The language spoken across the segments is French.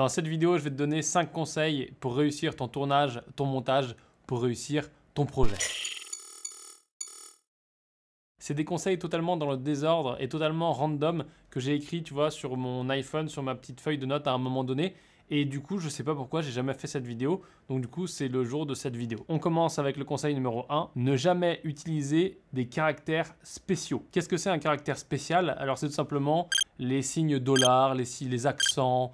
Dans cette vidéo, je vais te donner 5 conseils pour réussir ton tournage, ton montage, pour réussir ton projet. C'est des conseils totalement dans le désordre et totalement random que j'ai écrit, tu vois, sur mon iPhone, sur ma petite feuille de notes à un moment donné. Et du coup, je ne sais pas pourquoi j'ai jamais fait cette vidéo. Donc du coup, c'est le jour de cette vidéo. On commence avec le conseil numéro 1, ne jamais utiliser des caractères spéciaux. Qu'est-ce que c'est un caractère spécial Alors c'est tout simplement les signes dollars, les accents,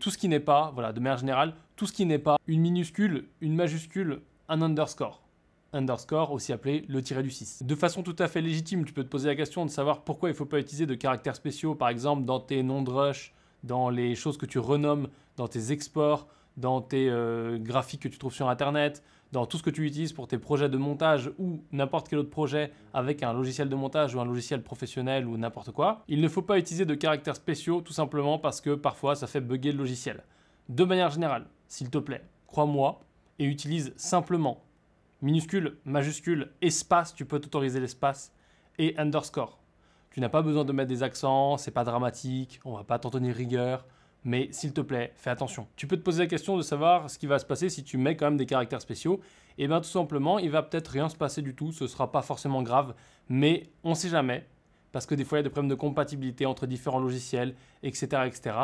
tout ce qui n'est pas, voilà, de manière générale, tout ce qui n'est pas une minuscule, une majuscule, un underscore. Underscore, aussi appelé le tiré du 6. De façon tout à fait légitime, tu peux te poser la question de savoir pourquoi il ne faut pas utiliser de caractères spéciaux, par exemple dans tes noms de rush, dans les choses que tu renommes, dans tes exports, dans tes euh, graphiques que tu trouves sur Internet, dans tout ce que tu utilises pour tes projets de montage ou n'importe quel autre projet avec un logiciel de montage ou un logiciel professionnel ou n'importe quoi. Il ne faut pas utiliser de caractères spéciaux tout simplement parce que parfois ça fait bugger le logiciel. De manière générale, s'il te plaît, crois-moi et utilise simplement minuscule, majuscule, espace, tu peux t'autoriser l'espace et underscore. Tu n'as pas besoin de mettre des accents, c'est pas dramatique, on va pas t'en tenir rigueur mais s'il te plaît, fais attention. Tu peux te poser la question de savoir ce qui va se passer si tu mets quand même des caractères spéciaux. Eh bien tout simplement, il va peut-être rien se passer du tout, ce ne sera pas forcément grave, mais on ne sait jamais, parce que des fois il y a des problèmes de compatibilité entre différents logiciels, etc. etc.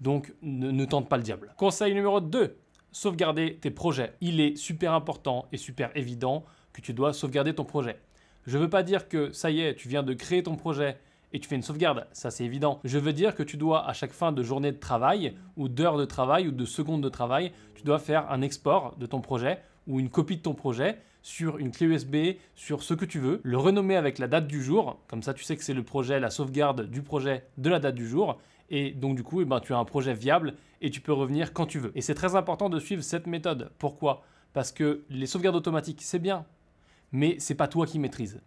Donc ne, ne tente pas le diable. Conseil numéro 2, sauvegarder tes projets. Il est super important et super évident que tu dois sauvegarder ton projet. Je ne veux pas dire que ça y est, tu viens de créer ton projet, et tu fais une sauvegarde. Ça, c'est évident. Je veux dire que tu dois, à chaque fin de journée de travail, ou d'heure de travail, ou de seconde de travail, tu dois faire un export de ton projet ou une copie de ton projet sur une clé USB, sur ce que tu veux, le renommer avec la date du jour, comme ça tu sais que c'est le projet, la sauvegarde du projet de la date du jour, et donc du coup eh ben, tu as un projet viable et tu peux revenir quand tu veux. Et c'est très important de suivre cette méthode. Pourquoi Parce que les sauvegardes automatiques, c'est bien, mais c'est pas toi qui maîtrises.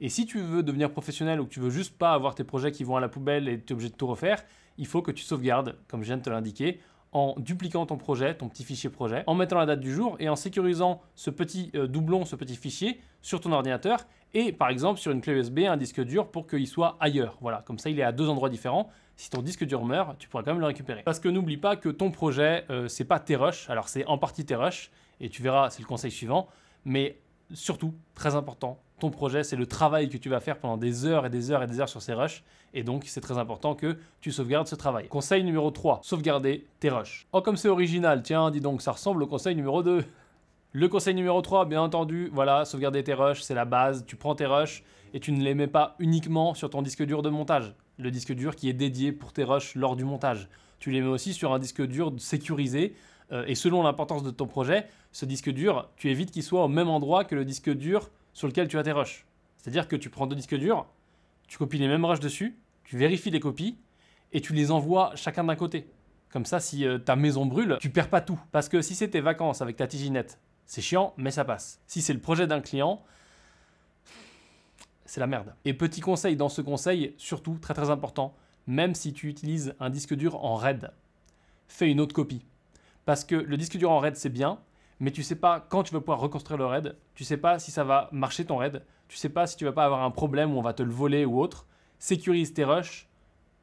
Et si tu veux devenir professionnel ou que tu veux juste pas avoir tes projets qui vont à la poubelle et tu es obligé de tout refaire, il faut que tu sauvegardes, comme je viens de te l'indiquer, en dupliquant ton projet, ton petit fichier projet, en mettant la date du jour et en sécurisant ce petit euh, doublon, ce petit fichier sur ton ordinateur et par exemple sur une clé USB, un disque dur pour qu'il soit ailleurs. Voilà, comme ça il est à deux endroits différents. Si ton disque dur meurt, tu pourras quand même le récupérer. Parce que n'oublie pas que ton projet, euh, c'est pas tes rushs, alors c'est en partie tes rushs et tu verras, c'est le conseil suivant, mais surtout, très important, ton projet, c'est le travail que tu vas faire pendant des heures et des heures et des heures sur ces rushs. Et donc, c'est très important que tu sauvegardes ce travail. Conseil numéro 3, sauvegarder tes rushs. Oh, comme c'est original, tiens, dis donc, ça ressemble au conseil numéro 2. Le conseil numéro 3, bien entendu, voilà, sauvegarder tes rushs, c'est la base. Tu prends tes rushs et tu ne les mets pas uniquement sur ton disque dur de montage, le disque dur qui est dédié pour tes rushs lors du montage. Tu les mets aussi sur un disque dur sécurisé euh, et selon l'importance de ton projet, ce disque dur, tu évites qu'il soit au même endroit que le disque dur sur lequel tu as tes rushs. C'est-à-dire que tu prends deux disques durs, tu copies les mêmes rushs dessus, tu vérifies les copies et tu les envoies chacun d'un côté. Comme ça, si euh, ta maison brûle, tu perds pas tout. Parce que si c'est tes vacances avec ta tiginette, c'est chiant, mais ça passe. Si c'est le projet d'un client, c'est la merde. Et petit conseil dans ce conseil, surtout très très important, même si tu utilises un disque dur en RAID, fais une autre copie. Parce que le disque dur en RAID, c'est bien, mais tu sais pas quand tu vas pouvoir reconstruire le raid, tu sais pas si ça va marcher ton raid, tu sais pas si tu vas pas avoir un problème où on va te le voler ou autre. Sécurise tes rushs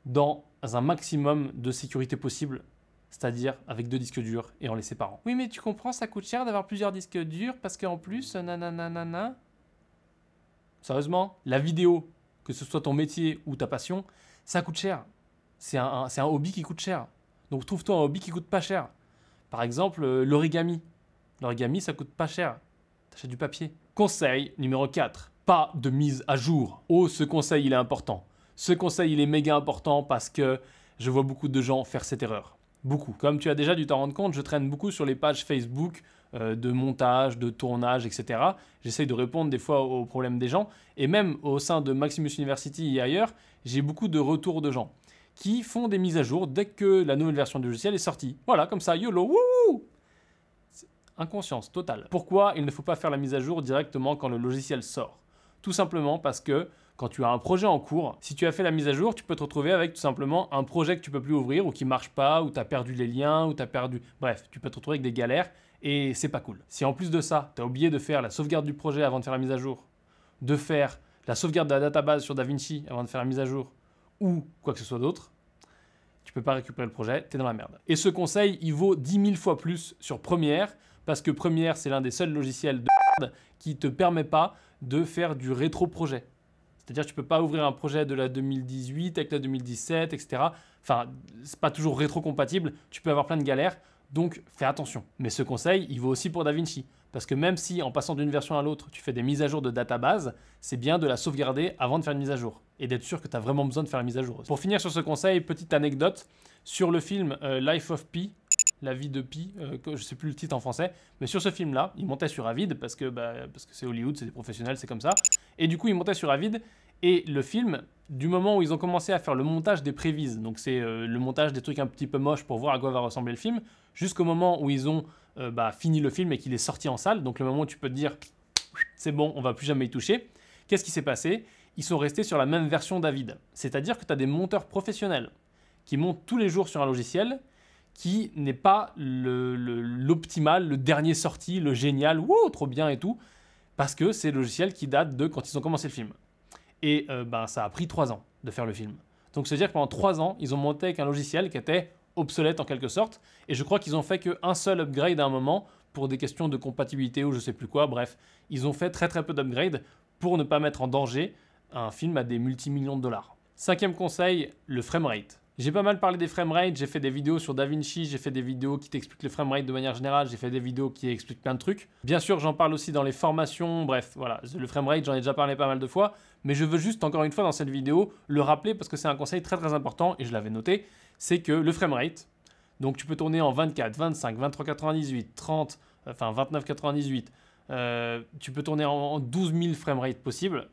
dans un maximum de sécurité possible, c'est-à-dire avec deux disques durs et en les séparant. Oui, mais tu comprends, ça coûte cher d'avoir plusieurs disques durs parce qu'en plus, euh, nanana. Sérieusement, la vidéo, que ce soit ton métier ou ta passion, ça coûte cher. C'est un, c'est un hobby qui coûte cher. Donc trouve-toi un hobby qui coûte pas cher. Par exemple, euh, l'origami L'origami, ça coûte pas cher. T'achètes du papier. Conseil numéro 4. Pas de mise à jour. Oh, ce conseil, il est important. Ce conseil, il est méga important parce que je vois beaucoup de gens faire cette erreur. Beaucoup. Comme tu as déjà dû t'en rendre compte, je traîne beaucoup sur les pages Facebook euh, de montage, de tournage, etc. J'essaye de répondre des fois aux problèmes des gens. Et même au sein de Maximus University et ailleurs, j'ai beaucoup de retours de gens qui font des mises à jour dès que la nouvelle version du logiciel est sortie. Voilà, comme ça, YOLO, wouh Inconscience totale. Pourquoi il ne faut pas faire la mise à jour directement quand le logiciel sort Tout simplement parce que quand tu as un projet en cours, si tu as fait la mise à jour, tu peux te retrouver avec tout simplement un projet que tu peux plus ouvrir ou qui marche pas, ou tu as perdu les liens, ou tu as perdu. Bref, tu peux te retrouver avec des galères et c'est pas cool. Si en plus de ça, tu as oublié de faire la sauvegarde du projet avant de faire la mise à jour, de faire la sauvegarde de la database sur DaVinci avant de faire la mise à jour, ou quoi que ce soit d'autre, tu peux pas récupérer le projet, tu es dans la merde. Et ce conseil, il vaut 10 000 fois plus sur Premiere parce que Premiere, c'est l'un des seuls logiciels de merde qui te permet pas de faire du rétro-projet. C'est-à-dire, tu peux pas ouvrir un projet de la 2018 avec la 2017, etc. Enfin, c'est pas toujours rétro-compatible. Tu peux avoir plein de galères. Donc, fais attention. Mais ce conseil, il vaut aussi pour DaVinci. Parce que même si, en passant d'une version à l'autre, tu fais des mises à jour de database, c'est bien de la sauvegarder avant de faire une mise à jour. Et d'être sûr que tu as vraiment besoin de faire la mise à jour. Pour finir sur ce conseil, petite anecdote. Sur le film euh, Life of Pi, la vie de Pi, ne euh, je sais plus le titre en français, mais sur ce film-là, il montait sur Avid bah, parce que c'est Hollywood, c'est des professionnels, c'est comme ça. Et du coup, il montait sur Avid et le film, du moment où ils ont commencé à faire le montage des prévises, donc c'est euh, le montage des trucs un petit peu moches pour voir à quoi va ressembler le film, jusqu'au moment où ils ont euh, bah, fini le film et qu'il est sorti en salle, donc le moment où tu peux te dire c'est bon, on va plus jamais y toucher. Qu'est-ce qui s'est passé Ils sont restés sur la même version d'Avid, c'est-à-dire que tu as des monteurs professionnels qui montent tous les jours sur un logiciel qui n'est pas l'optimal, le, dernier sorti, le génial, ou oh, trop bien et tout, parce que c'est le logiciel qui date de quand ils ont commencé le film. Et euh, ben, ça a pris trois ans de faire le film. Donc à dire que pendant trois ans, ils ont monté avec un logiciel qui était obsolète en quelque sorte, et je crois qu'ils ont fait qu'un seul upgrade à un moment pour des questions de compatibilité ou je sais plus quoi, bref, ils ont fait très très peu d'upgrades pour ne pas mettre en danger un film à des multimillions de dollars. Cinquième conseil, le framerate. J'ai pas mal parlé des framerates, j'ai fait des vidéos sur DaVinci, j'ai fait des vidéos qui t'expliquent le framerate de manière générale, j'ai fait des vidéos qui expliquent plein de trucs. Bien sûr, j'en parle aussi dans les formations, bref, voilà, le framerate, j'en ai déjà parlé pas mal de fois, mais je veux juste encore une fois dans cette vidéo le rappeler parce que c'est un conseil très très important et je l'avais noté, c'est que le framerate, donc tu peux tourner en 24, 25, 23, 98, 30, enfin 29,98, euh, tu peux tourner en 12 000 framerates possibles,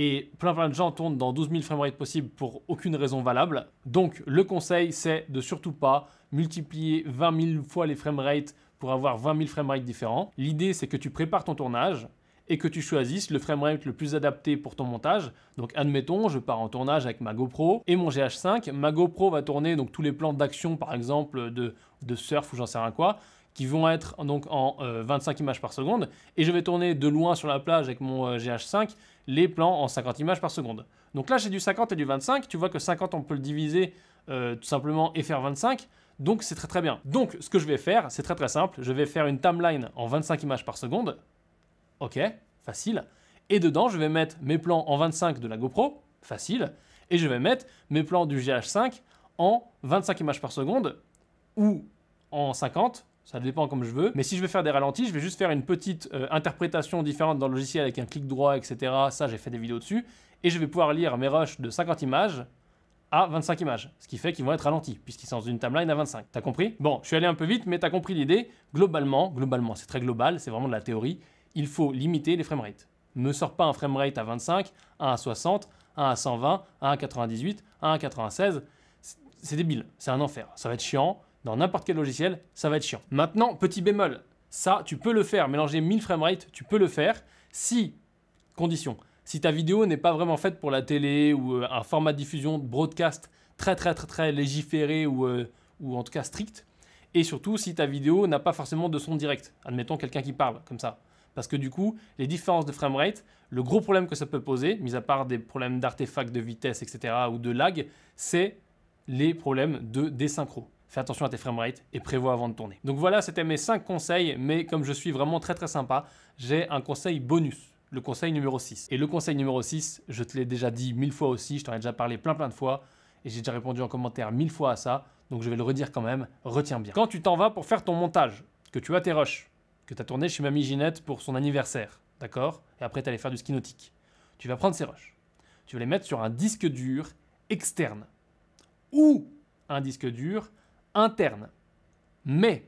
et plein plein de gens tournent dans 12 000 framerates possibles pour aucune raison valable. Donc le conseil c'est de surtout pas multiplier 20 000 fois les framerates pour avoir 20 000 framerates différents. L'idée c'est que tu prépares ton tournage et que tu choisisses le rate le plus adapté pour ton montage. Donc admettons, je pars en tournage avec ma GoPro et mon GH5. Ma GoPro va tourner donc tous les plans d'action par exemple de, de surf ou j'en sais rien quoi qui vont être donc en 25 euh, images par seconde et je vais tourner de loin sur la plage avec mon euh, GH5 les plans en 50 images par seconde. Donc là, j'ai du 50 et du 25. Tu vois que 50, on peut le diviser euh, tout simplement et faire 25. Donc c'est très très bien. Donc ce que je vais faire, c'est très très simple. Je vais faire une timeline en 25 images par seconde. Ok, facile. Et dedans, je vais mettre mes plans en 25 de la GoPro, facile. Et je vais mettre mes plans du GH5 en 25 images par seconde ou en 50 ça dépend comme je veux. Mais si je veux faire des ralentis, je vais juste faire une petite euh, interprétation différente dans le logiciel avec un clic droit, etc. Ça, j'ai fait des vidéos dessus. Et je vais pouvoir lire mes rushs de 50 images à 25 images, ce qui fait qu'ils vont être ralentis, puisqu'ils sont dans une timeline à 25. T'as compris Bon, je suis allé un peu vite, mais t'as compris l'idée. Globalement, globalement, c'est très global, c'est vraiment de la théorie, il faut limiter les framerates. Ne sors pas un framerate à 25, un à 60, un à 120, un à 98, un à 96. C'est débile, c'est un enfer. Ça va être chiant, dans n'importe quel logiciel, ça va être chiant. Maintenant, petit bémol, ça, tu peux le faire. Mélanger 1000 framerate, tu peux le faire si, condition, si ta vidéo n'est pas vraiment faite pour la télé ou euh, un format de diffusion, broadcast très très très très légiféré ou, euh, ou en tout cas strict, et surtout si ta vidéo n'a pas forcément de son direct, admettons quelqu'un qui parle comme ça. Parce que du coup, les différences de framerate, le gros problème que ça peut poser, mis à part des problèmes d'artefacts, de vitesse, etc., ou de lag, c'est les problèmes de désynchro fais attention à tes framerates et prévois avant de tourner. Donc voilà, c'était mes 5 conseils, mais comme je suis vraiment très très sympa, j'ai un conseil bonus, le conseil numéro 6. Et le conseil numéro 6, je te l'ai déjà dit mille fois aussi, je t'en ai déjà parlé plein plein de fois, et j'ai déjà répondu en commentaire mille fois à ça, donc je vais le redire quand même, retiens bien. Quand tu t'en vas pour faire ton montage, que tu as tes rushs, que tu as tourné chez Mamie Ginette pour son anniversaire, d'accord Et après tu allais faire du ski nautique. Tu vas prendre ces rushs, tu vas les mettre sur un disque dur externe, ou un disque dur interne. Mais,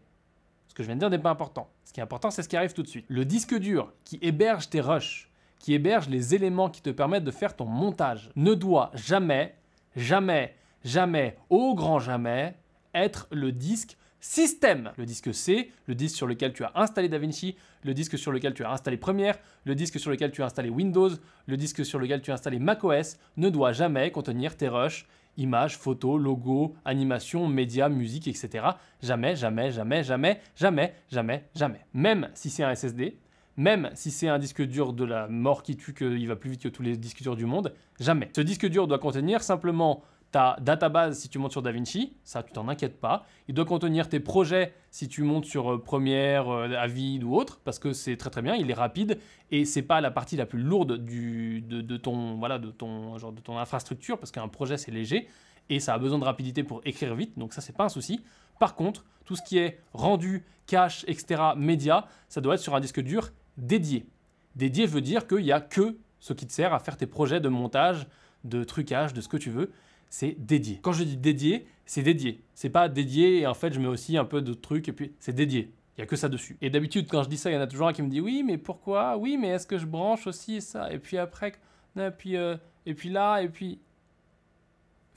ce que je viens de dire n'est pas important. Ce qui est important, c'est ce qui arrive tout de suite. Le disque dur qui héberge tes rushs, qui héberge les éléments qui te permettent de faire ton montage, ne doit jamais, jamais, jamais, au grand jamais, être le disque système. Le disque C, le disque sur lequel tu as installé DaVinci, le disque sur lequel tu as installé Premiere, le disque sur lequel tu as installé Windows, le disque sur lequel tu as installé macOS, ne doit jamais contenir tes rushs images, photos, logos, animations, médias, musique, etc. Jamais, jamais, jamais, jamais, jamais, jamais, jamais. Même si c'est un SSD, même si c'est un disque dur de la mort qui tue qu'il va plus vite que tous les disques durs du monde, jamais. Ce disque dur doit contenir simplement ta database si tu montes sur DaVinci, ça tu t'en inquiètes pas. Il doit contenir tes projets si tu montes sur Premiere, euh, Première, euh, Avid ou autre, parce que c'est très très bien, il est rapide et c'est pas la partie la plus lourde de, ton voilà de ton genre de ton infrastructure, parce qu'un projet c'est léger et ça a besoin de rapidité pour écrire vite, donc ça c'est pas un souci. Par contre, tout ce qui est rendu, cache, etc., média, ça doit être sur un disque dur dédié. Dédié veut dire qu'il n'y a que ce qui te sert à faire tes projets de montage, de trucage, de ce que tu veux c'est dédié. Quand je dis dédié, c'est dédié. C'est pas dédié et en fait je mets aussi un peu de trucs et puis c'est dédié. Il n'y a que ça dessus. Et d'habitude quand je dis ça, il y en a toujours un qui me dit oui mais pourquoi Oui mais est-ce que je branche aussi ça Et puis après, et puis, euh, et puis là, et puis...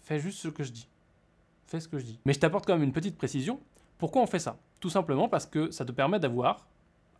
Fais juste ce que je dis. Fais ce que je dis. Mais je t'apporte quand même une petite précision. Pourquoi on fait ça Tout simplement parce que ça te permet d'avoir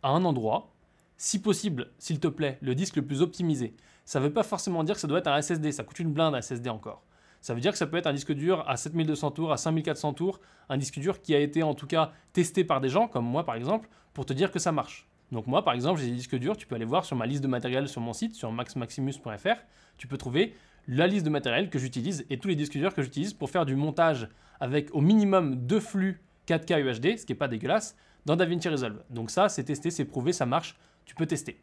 à un endroit, si possible, s'il te plaît, le disque le plus optimisé. Ça ne veut pas forcément dire que ça doit être un SSD, ça coûte une blinde un SSD encore. Ça veut dire que ça peut être un disque dur à 7200 tours, à 5400 tours, un disque dur qui a été en tout cas testé par des gens, comme moi par exemple, pour te dire que ça marche. Donc moi par exemple, j'ai des disques durs, tu peux aller voir sur ma liste de matériel sur mon site, sur maxmaximus.fr, tu peux trouver la liste de matériel que j'utilise et tous les disques durs que j'utilise pour faire du montage avec au minimum deux flux 4K UHD, ce qui n'est pas dégueulasse, dans DaVinci Resolve. Donc ça, c'est testé, c'est prouvé, ça marche, tu peux tester.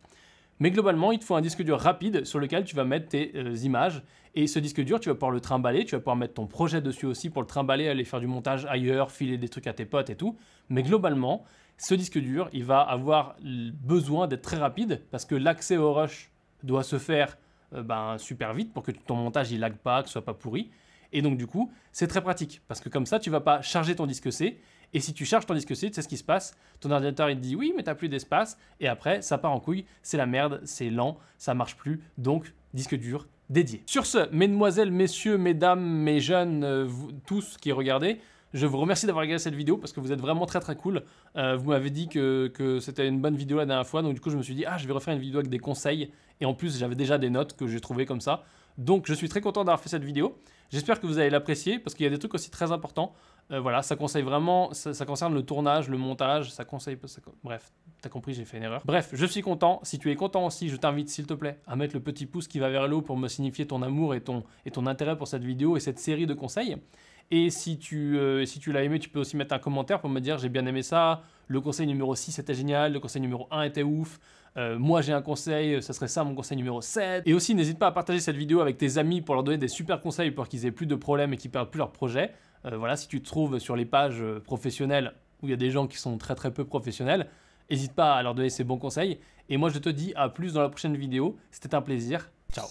Mais globalement, il te faut un disque dur rapide sur lequel tu vas mettre tes euh, images. Et ce disque dur, tu vas pouvoir le trimballer, tu vas pouvoir mettre ton projet dessus aussi pour le trimballer, aller faire du montage ailleurs, filer des trucs à tes potes et tout. Mais globalement, ce disque dur, il va avoir besoin d'être très rapide parce que l'accès au rush doit se faire euh, ben, super vite pour que ton montage il lag pas, que ce soit pas pourri. Et donc du coup, c'est très pratique parce que comme ça, tu vas pas charger ton disque C et si tu charges ton disque tu c'est ce qui se passe. Ton ordinateur, il te dit oui, mais t'as plus d'espace. Et après, ça part en couille. C'est la merde, c'est lent, ça marche plus. Donc, disque dur dédié. Sur ce, mesdemoiselles, messieurs, mesdames, mes jeunes, euh, vous, tous qui regardez, je vous remercie d'avoir regardé cette vidéo parce que vous êtes vraiment très très cool. Euh, vous m'avez dit que, que c'était une bonne vidéo la dernière fois, donc du coup je me suis dit, ah je vais refaire une vidéo avec des conseils. Et en plus j'avais déjà des notes que j'ai trouvées comme ça. Donc je suis très content d'avoir fait cette vidéo. J'espère que vous allez l'apprécier parce qu'il y a des trucs aussi très importants. Euh, voilà, ça conseille vraiment, ça, concerne le tournage, le montage, ça conseille, ça, bref, t'as compris, j'ai fait une erreur. Bref, je suis content. Si tu es content aussi, je t'invite, s'il te plaît, à mettre le petit pouce qui va vers le haut pour me signifier ton amour et ton intérêt pour cette vidéo et cette série de conseils. Et si tu, euh, si tu l'as aimé, tu peux aussi mettre un commentaire pour me dire j'ai bien aimé ça, le conseil numéro 6 était génial, le conseil numéro 1 était ouf, euh, moi j'ai un conseil, euh, ça serait ça mon conseil numéro 7. Et aussi n'hésite pas à partager cette vidéo avec tes amis pour leur donner des super conseils pour qu'ils aient plus de problèmes et qu'ils perdent plus leur projet. voilà, si tu te trouves sur les pages professionnelles où il y a des gens qui sont très très peu professionnels, n'hésite pas à leur donner ces bons conseils. Et moi je te dis à plus dans la prochaine vidéo, c'était un plaisir, ciao